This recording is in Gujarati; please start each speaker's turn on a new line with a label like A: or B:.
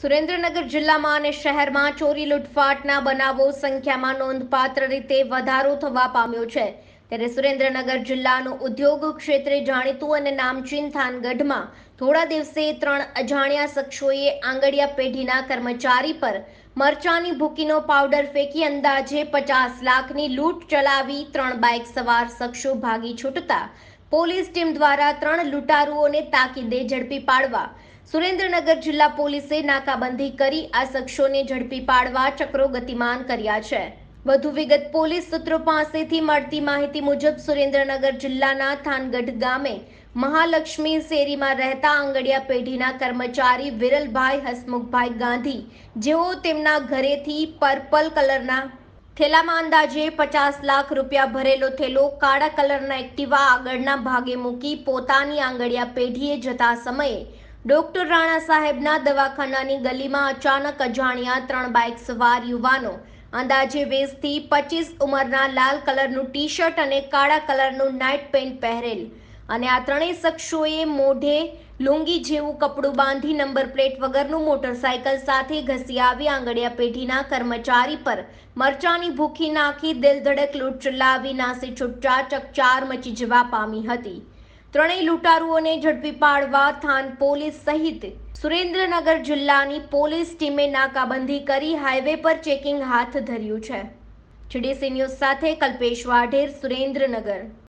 A: સુરેન્દ્રનગર જિલ્લામાં અને શહેરમાં ચોરી લૂંટફાટના બનાવો સંખ્યામાં નોંધપાત્ર રીતે વધારો થવા પામ્યો છે ત્યારે સુરેન્દ્રનગર જિલ્લાનું ઉદ્યોગ ક્ષેત્રે જાણીતું અને નામચીન થાનગઢમાં થોડા દિવસે ત્રણ અજાણ્યા શખ્સોએ આંગડિયા પેઢીના કર્મચારી પર મરચાની ભૂકીનો પાવડર ફેંકી અંદાજે પચાસ લાખની લૂંટ ચલાવી ત્રણ બાઇક સવાર શખ્સો ભાગી છૂટતા પોલીસ ટીમ દ્વારા ત્રણ લૂંટારૂઓને તાકીદે ઝડપી પાડવા સુરેન્દ્રનગર જિલ્લા પોલીસે નાકાબંધી કરી આ શખ્સોને ઝડપી પાડવા ચક્રો ગતિમાન કર્યા છે વધુ વિગત પોલીસ સૂત્રો પાસેથી મળતી માહિતી મુજબ સુરેન્દ્રનગર જિલ્લાના થાનગઢ ગામે મહાલક્ષ્મી શેરીમાં રહેતા આંગડિયા પેઢીના કર્મચારી વિરલભાઈ હસમુખભાઈ ગાંધી જેઓ તેમના ઘરેથી પર્પલ કલરના થેલામાં અંદાજે પચાસ લાખ રૂપિયા ભરેલો થેલો કાળા કલરના એક્ટિવા આગળના ભાગે મૂકી પોતાની આંગળિયા પેઢીએ જતા સમયે ડોક્ટર રાણા સાહેબના દવાખાનાની ગલીમાં અચાનક અજાણ્યા ત્રણ બાઇક સવાર યુવાનો અંદાજે વીસથી પચીસ ઉંમરના લાલ કલરનું ટી શર્ટ અને કાળા કલરનું નાઇટ પેન્ટ પહેરેલ અને આ ત્રણેય શખ્સોએ મોઢે લુંગી જેવું કપડું બાંધી નંબર પ્લેટ વગરનું મોટરસાયકલ સાથે ઘસી આવી આંગડિયા પેઢીના કર્મચારી પર મરચાની ભૂખી નાખી દિલધડક લૂંટ ચલાવી નાસી છૂટચા ચકચાર મચી જવા પામી હતી ત્રણેય લૂંટારુઓને ઝડપી પાડવા થાન પોલીસ સહિત સુરેન્દ્રનગર જિલ્લાની પોલીસ ટીમે નાકાબંધી કરી હાઈવે પર ચેકિંગ હાથ ધર્યું છે જીડીસી ન્યૂઝ સાથે કલ્પેશ વાઢેર સુરેન્દ્રનગર